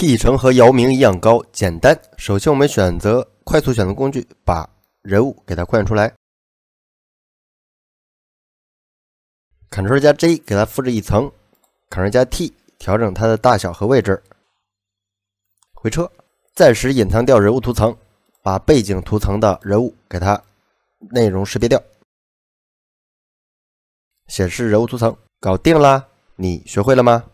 P 层和姚明一样高，简单。首先，我们选择快速选择工具，把人物给它快选出来。Ctrl 加 J 给它复制一层，Ctrl 加 T 调整它的大小和位置。回车，暂时隐藏掉人物图层，把背景图层的人物给它内容识别掉，显示人物图层，搞定啦！你学会了吗？